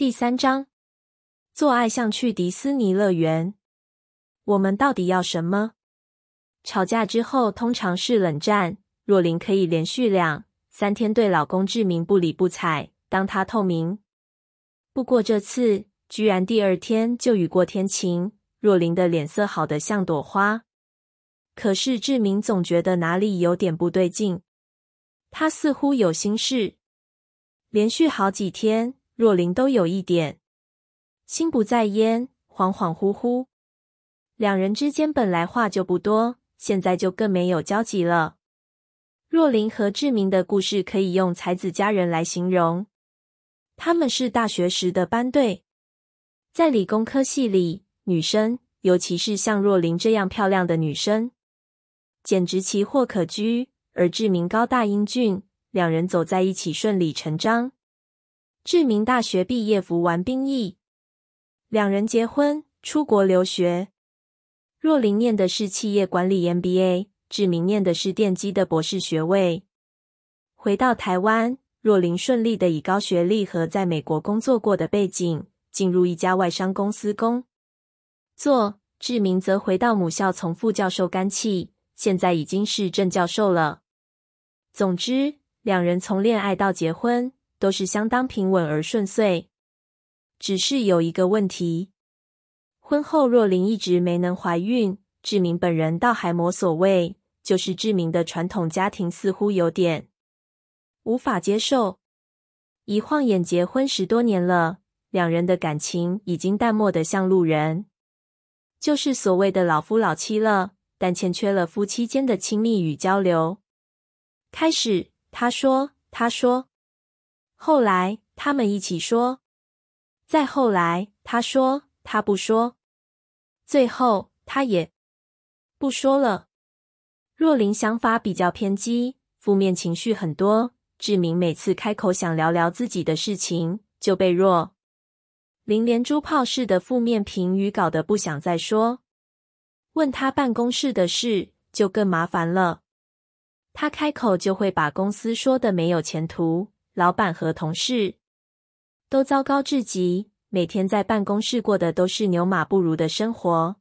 第三章，做爱像去迪士尼乐园。我们到底要什么？吵架之后通常是冷战。若琳可以连续两三天对老公志明不理不睬，当他透明。不过这次居然第二天就雨过天晴，若琳的脸色好得像朵花。可是志明总觉得哪里有点不对劲，他似乎有心事。连续好几天。若琳都有一点心不在焉，恍恍惚惚。两人之间本来话就不多，现在就更没有交集了。若琳和志明的故事可以用才子佳人来形容。他们是大学时的班队，在理工科系里，女生尤其是像若琳这样漂亮的女生，简直奇货可居。而志明高大英俊，两人走在一起顺理成章。志明大学毕业服完兵役，两人结婚，出国留学。若琳念的是企业管理 MBA，志明念的是电机的博士学位。回到台湾，若琳顺利的以高学历和在美国工作过的背景，进入一家外商公司工作。志明则回到母校从副教授干起，现在已经是正教授了。总之，两人从恋爱到结婚。都是相当平稳而顺遂，只是有一个问题：婚后若琳一直没能怀孕，志明本人倒还无所谓，就是志明的传统家庭似乎有点无法接受。一晃眼结婚十多年了，两人的感情已经淡漠的像路人，就是所谓的老夫老妻了，但欠缺了夫妻间的亲密与交流。开始，他说：“他说。”后来他们一起说，再后来他说他不说，最后他也不说了。若琳想法比较偏激，负面情绪很多。志明每次开口想聊聊自己的事情，就被若琳连珠炮似的负面评语搞得不想再说。问他办公室的事就更麻烦了，他开口就会把公司说的没有前途。老板和同事都糟糕至极，每天在办公室过的都是牛马不如的生活。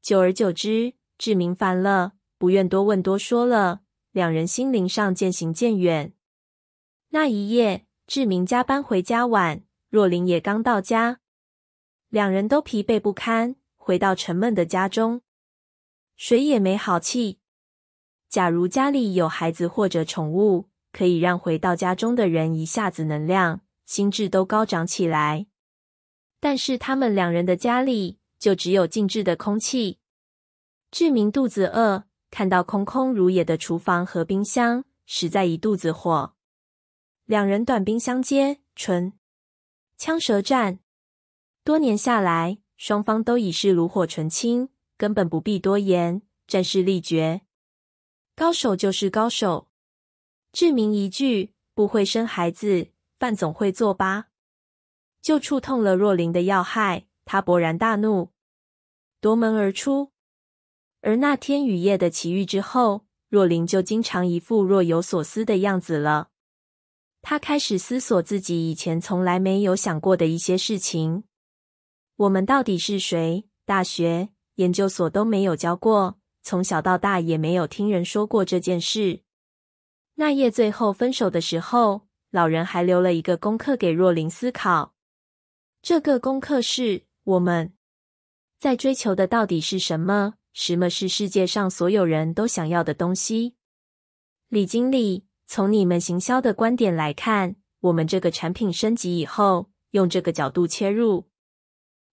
久而久之，志明烦了，不愿多问多说了，两人心灵上渐行渐远。那一夜，志明加班回家晚，若琳也刚到家，两人都疲惫不堪，回到沉闷的家中，谁也没好气。假如家里有孩子或者宠物。可以让回到家中的人一下子能量、心智都高涨起来。但是他们两人的家里就只有静置的空气。志明肚子饿，看到空空如也的厨房和冰箱，实在一肚子火。两人短兵相接，唇枪舌战。多年下来，双方都已是炉火纯青，根本不必多言，战事力决。高手就是高手。志明一句不会生孩子，饭总会做吧，就触痛了若琳的要害。他勃然大怒，夺门而出。而那天雨夜的奇遇之后，若琳就经常一副若有所思的样子了。他开始思索自己以前从来没有想过的一些事情：我们到底是谁？大学研究所都没有教过，从小到大也没有听人说过这件事。那夜最后分手的时候，老人还留了一个功课给若琳思考。这个功课是：我们在追求的到底是什么？什么是世界上所有人都想要的东西？李经理，从你们行销的观点来看，我们这个产品升级以后，用这个角度切入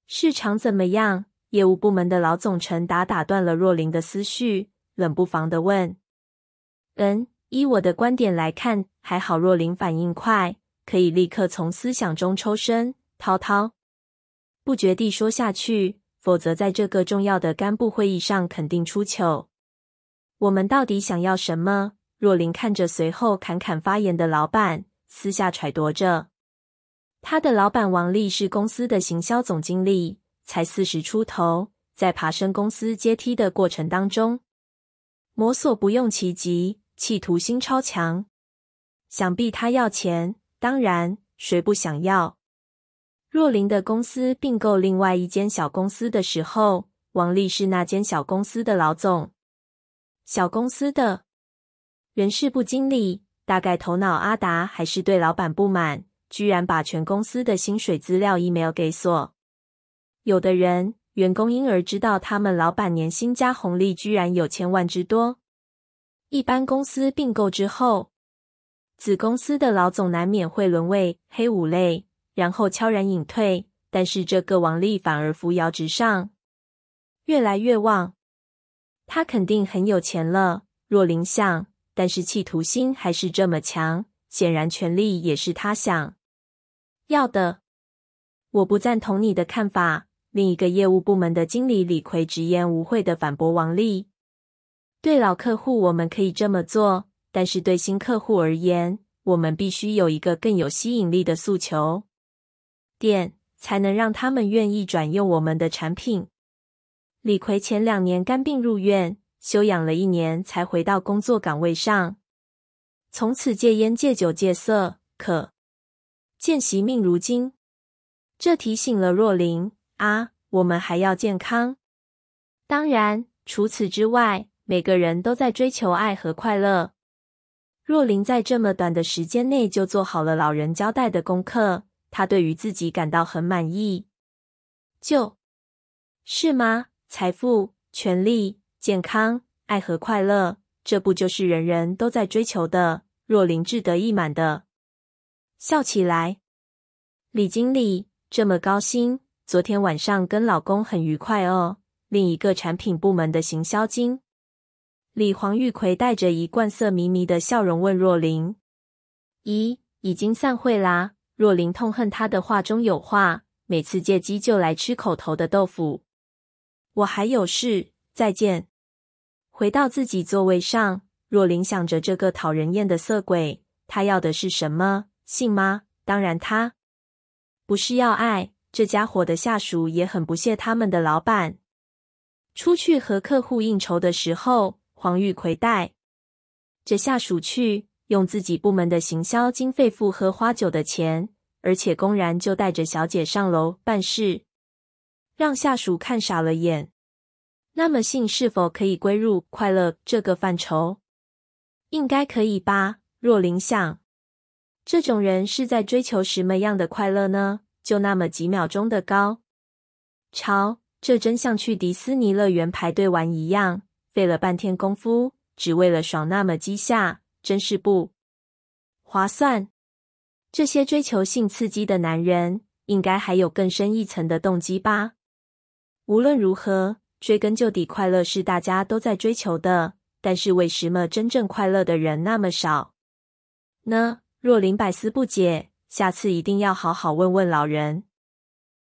市场怎么样？业务部门的老总陈达打断了若琳的思绪，冷不防的问：“嗯。”依我的观点来看，还好若琳反应快，可以立刻从思想中抽身。滔滔不绝地说下去，否则在这个重要的干部会议上肯定出糗。我们到底想要什么？若琳看着随后侃侃发言的老板，私下揣度着。他的老板王丽是公司的行销总经理，才四十出头，在爬升公司阶梯的过程当中，摩索不用其极。企图心超强，想必他要钱，当然谁不想要？若琳的公司并购另外一间小公司的时候，王丽是那间小公司的老总。小公司的人事部经理，大概头脑阿达还是对老板不满，居然把全公司的薪水资料 email 给锁。有的人员工因而知道他们老板年薪加红利居然有千万之多。一般公司并购之后，子公司的老总难免会沦为黑五类，然后悄然隐退。但是这个王力反而扶摇直上，越来越旺。他肯定很有钱了，若林想，但是企图心还是这么强，显然权力也是他想要的。我不赞同你的看法。另一个业务部门的经理李逵直言无讳的反驳王力。对老客户，我们可以这么做；但是对新客户而言，我们必须有一个更有吸引力的诉求点，才能让他们愿意转用我们的产品。李逵前两年肝病入院，休养了一年才回到工作岗位上，从此戒烟、戒酒、戒色，可见习命如金。这提醒了若琳啊，我们还要健康。当然，除此之外。每个人都在追求爱和快乐。若琳在这么短的时间内就做好了老人交代的功课，她对于自己感到很满意。就是吗？财富、权利、健康、爱和快乐，这不就是人人都在追求的？若琳志得意满的笑起来。李经理这么高薪，昨天晚上跟老公很愉快哦。另一个产品部门的行销经。李黄玉奎带着一贯色迷迷的笑容问若琳：“咦，已经散会啦？”若琳痛恨他的话中有话，每次借机就来吃口头的豆腐。我还有事，再见。回到自己座位上，若琳想着这个讨人厌的色鬼，他要的是什么？信吗？当然，他不是要爱。这家伙的下属也很不屑他们的老板。出去和客户应酬的时候。黄玉奎带着下属去用自己部门的行销经费付喝花酒的钱，而且公然就带着小姐上楼办事，让下属看傻了眼。那么，性是否可以归入快乐这个范畴？应该可以吧？若琳想，这种人是在追求什么样的快乐呢？就那么几秒钟的高潮，这真像去迪士尼乐园排队玩一样。费了半天功夫，只为了爽那么几下，真是不划算。这些追求性刺激的男人，应该还有更深一层的动机吧？无论如何，追根究底，快乐是大家都在追求的。但是，为什么真正快乐的人那么少呢？若琳百思不解，下次一定要好好问问老人。